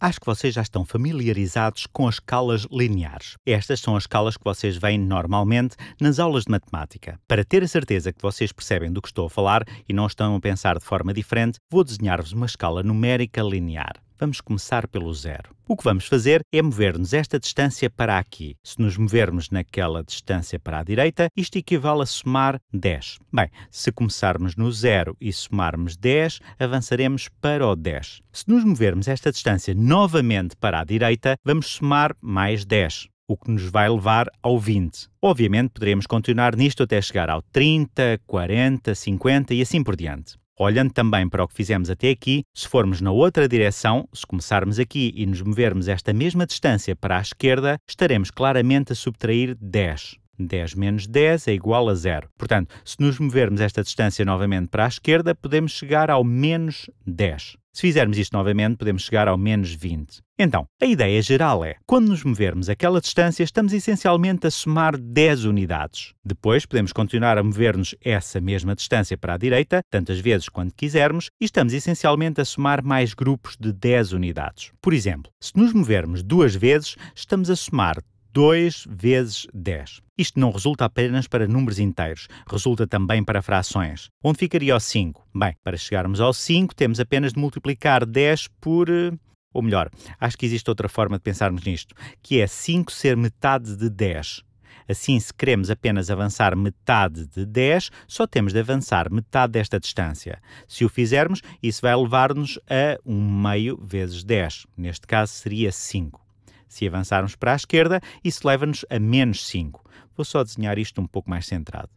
Acho que vocês já estão familiarizados com as escalas lineares. Estas são as escalas que vocês veem normalmente nas aulas de matemática. Para ter a certeza que vocês percebem do que estou a falar e não estão a pensar de forma diferente, vou desenhar-vos uma escala numérica linear vamos começar pelo zero. O que vamos fazer é mover-nos esta distância para aqui. Se nos movermos naquela distância para a direita, isto equivale a somar 10. Bem, se começarmos no zero e somarmos 10, avançaremos para o 10. Se nos movermos esta distância novamente para a direita, vamos somar mais 10 o que nos vai levar ao 20. Obviamente, poderemos continuar nisto até chegar ao 30, 40, 50 e assim por diante. Olhando também para o que fizemos até aqui, se formos na outra direção, se começarmos aqui e nos movermos esta mesma distância para a esquerda, estaremos claramente a subtrair 10. 10 menos 10 é igual a zero. Portanto, se nos movermos esta distância novamente para a esquerda, podemos chegar ao menos 10. Se fizermos isto novamente, podemos chegar ao menos 20. Então, a ideia geral é, quando nos movermos aquela distância, estamos essencialmente a somar 10 unidades. Depois, podemos continuar a mover-nos essa mesma distância para a direita, tantas vezes quanto quisermos, e estamos essencialmente a somar mais grupos de 10 unidades. Por exemplo, se nos movermos duas vezes, estamos a somar 2 vezes 10. Isto não resulta apenas para números inteiros, resulta também para frações. Onde ficaria o 5? Bem, para chegarmos ao 5, temos apenas de multiplicar 10 por. Eh, ou melhor, acho que existe outra forma de pensarmos nisto, que é 5 ser metade de 10. Assim, se queremos apenas avançar metade de 10, só temos de avançar metade desta distância. Se o fizermos, isso vai levar-nos a 1 meio vezes 10. Neste caso, seria 5 se avançarmos para a esquerda, isso leva-nos a menos 5. Vou só desenhar isto um pouco mais centrado.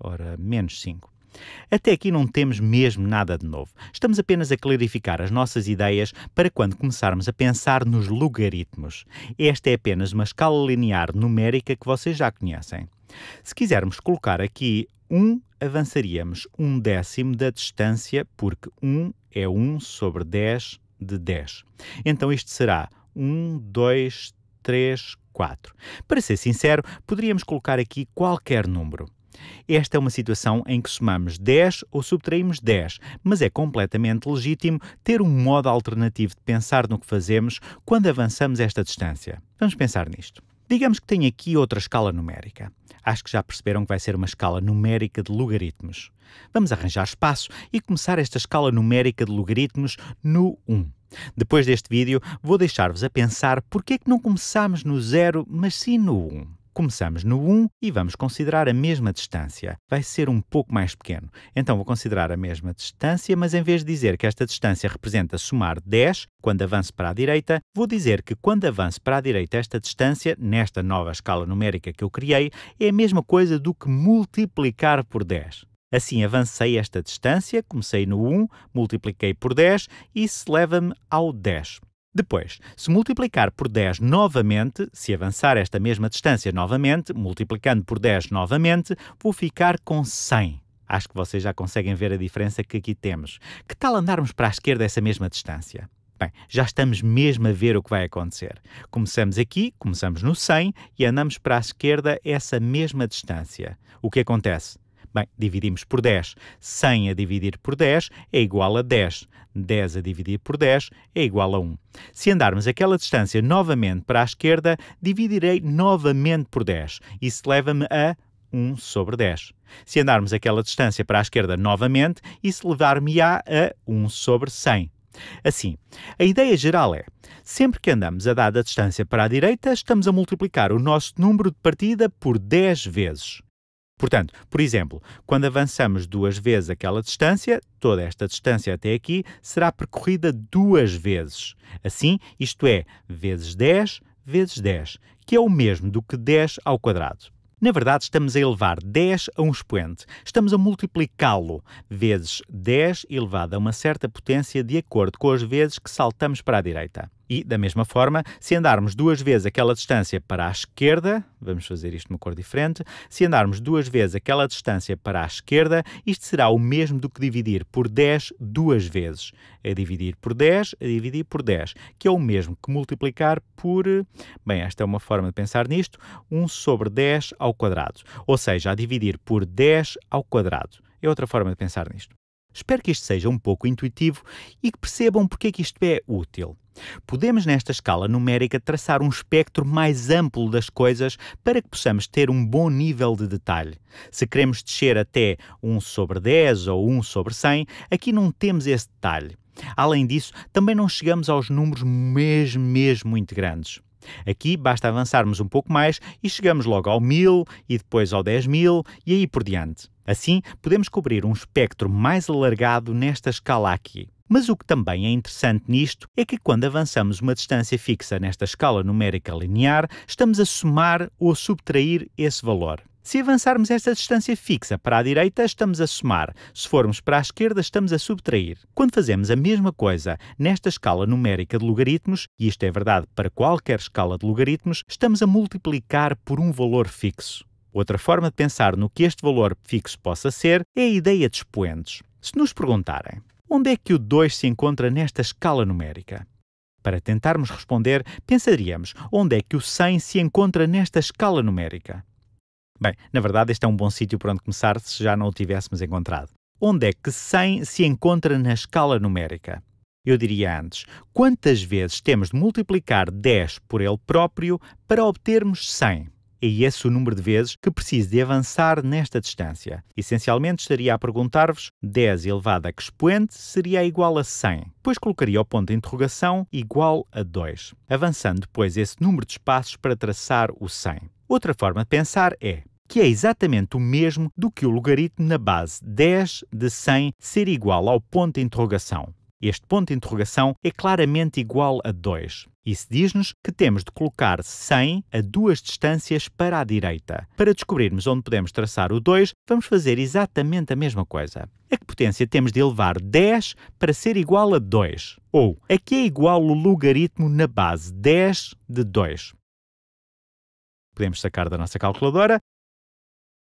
Ora, menos 5. Até aqui não temos mesmo nada de novo. Estamos apenas a clarificar as nossas ideias para quando começarmos a pensar nos logaritmos. Esta é apenas uma escala linear numérica que vocês já conhecem. Se quisermos colocar aqui 1, um, avançaríamos um décimo da distância, porque 1 um é 1 um sobre 10 de 10. Então isto será um, dois, três, quatro. Para ser sincero, poderíamos colocar aqui qualquer número. Esta é uma situação em que somamos 10 ou subtraímos 10, mas é completamente legítimo ter um modo alternativo de pensar no que fazemos quando avançamos esta distância. Vamos pensar nisto. Digamos que tem aqui outra escala numérica. Acho que já perceberam que vai ser uma escala numérica de logaritmos. Vamos arranjar espaço e começar esta escala numérica de logaritmos no 1. Depois deste vídeo, vou deixar-vos a pensar porque é que não começámos no 0, mas sim no 1. Começamos no 1 e vamos considerar a mesma distância. Vai ser um pouco mais pequeno. Então vou considerar a mesma distância, mas em vez de dizer que esta distância representa somar 10 quando avanço para a direita, vou dizer que quando avanço para a direita esta distância, nesta nova escala numérica que eu criei, é a mesma coisa do que multiplicar por 10. Assim, avancei esta distância, comecei no 1, multipliquei por 10 e isso leva-me ao 10. Depois, se multiplicar por 10 novamente, se avançar esta mesma distância novamente, multiplicando por 10 novamente, vou ficar com 100. Acho que vocês já conseguem ver a diferença que aqui temos. Que tal andarmos para a esquerda essa mesma distância? Bem, já estamos mesmo a ver o que vai acontecer. Começamos aqui, começamos no 100 e andamos para a esquerda essa mesma distância. O que acontece? Bem, dividimos por 10. 100 a dividir por 10 é igual a 10. 10 a dividir por 10 é igual a 1. Se andarmos aquela distância novamente para a esquerda, dividirei novamente por 10. Isso leva-me a 1 sobre 10. Se andarmos aquela distância para a esquerda novamente, isso levar-me-á a 1 sobre 100. Assim, a ideia geral é: sempre que andamos a dada distância para a direita, estamos a multiplicar o nosso número de partida por 10 vezes. Portanto, por exemplo, quando avançamos duas vezes aquela distância, toda esta distância até aqui será percorrida duas vezes. Assim, isto é, vezes 10 vezes 10, que é o mesmo do que 10 ao quadrado. Na verdade, estamos a elevar 10 a um expoente. Estamos a multiplicá-lo vezes 10 elevado a uma certa potência de acordo com as vezes que saltamos para a direita. E, da mesma forma, se andarmos duas vezes aquela distância para a esquerda, vamos fazer isto numa cor diferente, se andarmos duas vezes aquela distância para a esquerda, isto será o mesmo do que dividir por 10 duas vezes. A dividir por 10, a dividir por 10, que é o mesmo que multiplicar por... Bem, esta é uma forma de pensar nisto, 1 sobre 10 ao quadrado. Ou seja, a dividir por 10 ao quadrado. É outra forma de pensar nisto. Espero que isto seja um pouco intuitivo e que percebam porque é que isto é útil. Podemos, nesta escala numérica, traçar um espectro mais amplo das coisas para que possamos ter um bom nível de detalhe. Se queremos descer até 1 sobre 10 ou 1 sobre 100, aqui não temos esse detalhe. Além disso, também não chegamos aos números mesmo, mesmo muito grandes. Aqui basta avançarmos um pouco mais e chegamos logo ao 1000 e depois ao 10.000 e aí por diante. Assim, podemos cobrir um espectro mais alargado nesta escala aqui. Mas o que também é interessante nisto é que quando avançamos uma distância fixa nesta escala numérica linear, estamos a somar ou a subtrair esse valor. Se avançarmos esta distância fixa para a direita, estamos a somar. Se formos para a esquerda, estamos a subtrair. Quando fazemos a mesma coisa nesta escala numérica de logaritmos, e isto é verdade para qualquer escala de logaritmos, estamos a multiplicar por um valor fixo. Outra forma de pensar no que este valor fixo possa ser é a ideia de expoentes. Se nos perguntarem onde é que o 2 se encontra nesta escala numérica, para tentarmos responder, pensaríamos onde é que o 100 se encontra nesta escala numérica. Bem, na verdade, este é um bom sítio para onde começar se já não o tivéssemos encontrado. Onde é que 100 se encontra na escala numérica? Eu diria antes, quantas vezes temos de multiplicar 10 por ele próprio para obtermos 100? é esse o número de vezes que preciso de avançar nesta distância. Essencialmente estaria a perguntar-vos 10 elevado a que expoente seria igual a 100, pois colocaria o ponto de interrogação igual a 2, avançando depois esse número de espaços para traçar o 100. Outra forma de pensar é que é exatamente o mesmo do que o logaritmo na base 10 de 100 ser igual ao ponto de interrogação. Este ponto de interrogação é claramente igual a 2. Isso diz-nos que temos de colocar 100 a duas distâncias para a direita. Para descobrirmos onde podemos traçar o 2, vamos fazer exatamente a mesma coisa. A que potência temos de elevar 10 para ser igual a 2? Ou, a que é igual o logaritmo na base 10 de 2? Podemos sacar da nossa calculadora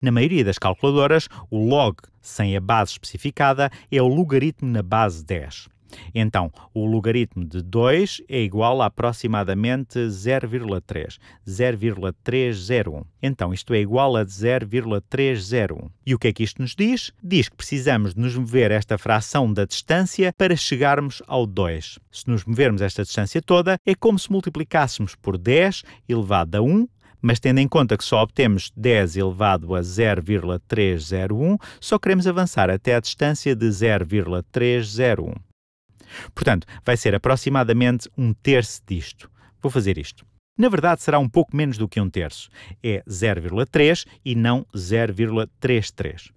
na maioria das calculadoras, o log sem a base especificada é o logaritmo na base 10. Então, o logaritmo de 2 é igual a aproximadamente 0,3, 0,301. Então, isto é igual a 0,301. E o que é que isto nos diz? Diz que precisamos de nos mover esta fração da distância para chegarmos ao 2. Se nos movermos esta distância toda, é como se multiplicássemos por 10 elevado a 1 mas tendo em conta que só obtemos 10 elevado a 0,301, só queremos avançar até a distância de 0,301. Portanto, vai ser aproximadamente um terço disto. Vou fazer isto. Na verdade, será um pouco menos do que um terço. É 0,3 e não 0,33.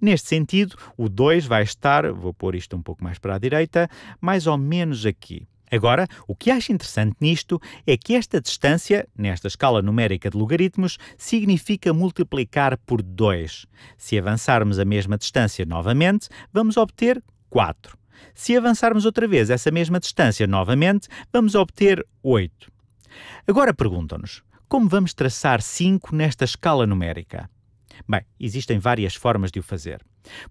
Neste sentido, o 2 vai estar, vou pôr isto um pouco mais para a direita, mais ou menos aqui. Agora, o que acho interessante nisto é que esta distância, nesta escala numérica de logaritmos, significa multiplicar por 2. Se avançarmos a mesma distância novamente, vamos obter 4. Se avançarmos outra vez essa mesma distância novamente, vamos obter 8. Agora perguntam-nos, como vamos traçar 5 nesta escala numérica? Bem, existem várias formas de o fazer.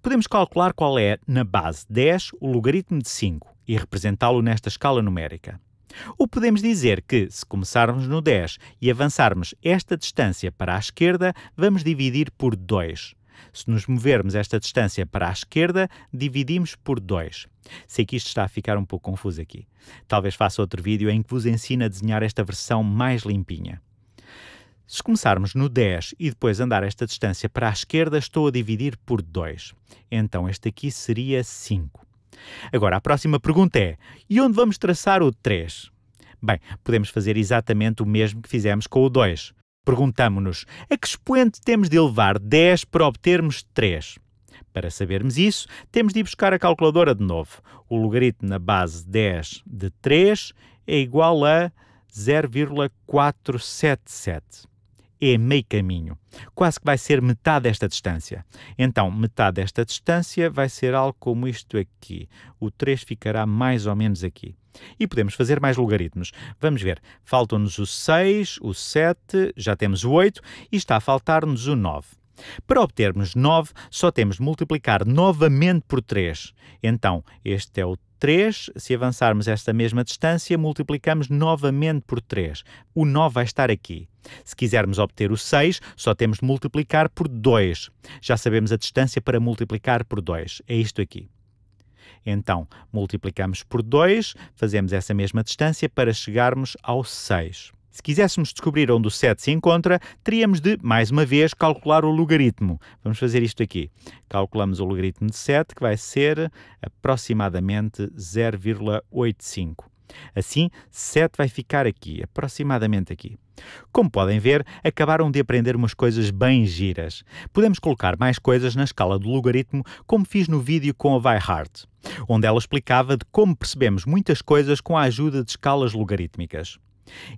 Podemos calcular qual é, na base 10, o logaritmo de 5 e representá-lo nesta escala numérica. Ou podemos dizer que, se começarmos no 10 e avançarmos esta distância para a esquerda, vamos dividir por 2. Se nos movermos esta distância para a esquerda, dividimos por 2. Sei que isto está a ficar um pouco confuso aqui. Talvez faça outro vídeo em que vos ensine a desenhar esta versão mais limpinha. Se começarmos no 10 e depois andar esta distância para a esquerda, estou a dividir por 2. Então este aqui seria 5. Agora, a próxima pergunta é: e onde vamos traçar o 3? Bem, podemos fazer exatamente o mesmo que fizemos com o 2. Perguntamo-nos: a que expoente temos de elevar 10 para obtermos 3? Para sabermos isso, temos de ir buscar a calculadora de novo. O logaritmo na base 10 de 3 é igual a 0,477 é meio caminho. Quase que vai ser metade desta distância. Então, metade desta distância vai ser algo como isto aqui. O 3 ficará mais ou menos aqui. E podemos fazer mais logaritmos. Vamos ver. Faltam-nos o 6, o 7, já temos o 8 e está a faltar-nos o 9. Para obtermos 9, só temos de multiplicar novamente por 3. Então, este é o 3. Se avançarmos esta mesma distância, multiplicamos novamente por 3. O 9 vai estar aqui. Se quisermos obter o 6, só temos de multiplicar por 2. Já sabemos a distância para multiplicar por 2. É isto aqui. Então, multiplicamos por 2, fazemos essa mesma distância para chegarmos ao 6. Se quiséssemos descobrir onde o 7 se encontra, teríamos de, mais uma vez, calcular o logaritmo. Vamos fazer isto aqui. Calculamos o logaritmo de 7, que vai ser aproximadamente 0,85. Assim, 7 vai ficar aqui, aproximadamente aqui. Como podem ver, acabaram de aprender umas coisas bem giras. Podemos colocar mais coisas na escala do logaritmo, como fiz no vídeo com a Vai Hart, onde ela explicava de como percebemos muitas coisas com a ajuda de escalas logarítmicas.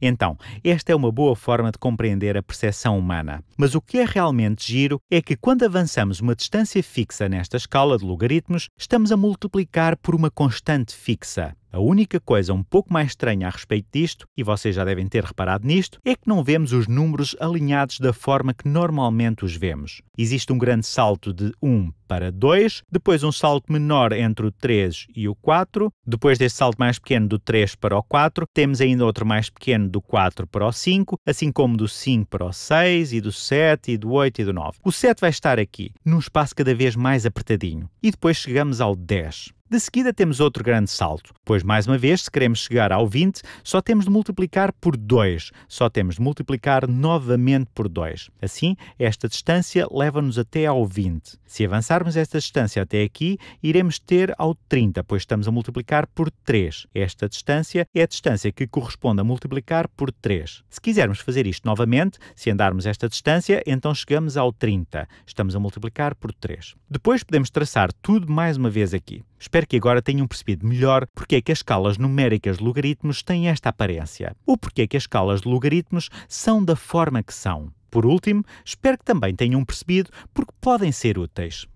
Então, esta é uma boa forma de compreender a percepção humana. Mas o que é realmente giro é que quando avançamos uma distância fixa nesta escala de logaritmos, estamos a multiplicar por uma constante fixa. A única coisa um pouco mais estranha a respeito disto, e vocês já devem ter reparado nisto, é que não vemos os números alinhados da forma que normalmente os vemos. Existe um grande salto de 1 para 2, depois um salto menor entre o 3 e o 4, depois deste salto mais pequeno do 3 para o 4, temos ainda outro mais pequeno do 4 para o 5, assim como do 5 para o 6 e do 7 e do 8 e do 9. O 7 vai estar aqui, num espaço cada vez mais apertadinho. E depois chegamos ao 10. De seguida temos outro grande salto, pois mais uma vez, se queremos chegar ao 20, só temos de multiplicar por 2, só temos de multiplicar novamente por 2. Assim, esta distância leva-nos até ao 20. Se avançarmos esta distância até aqui, iremos ter ao 30, pois estamos a multiplicar por 3. Esta distância é a distância que corresponde a multiplicar por 3. Se quisermos fazer isto novamente, se andarmos esta distância, então chegamos ao 30. Estamos a multiplicar por 3. Depois podemos traçar tudo mais uma vez aqui. Espero que agora tenham percebido melhor porque é que as escalas numéricas de logaritmos têm esta aparência, ou porque é que as escalas de logaritmos são da forma que são. Por último, espero que também tenham percebido porque podem ser úteis.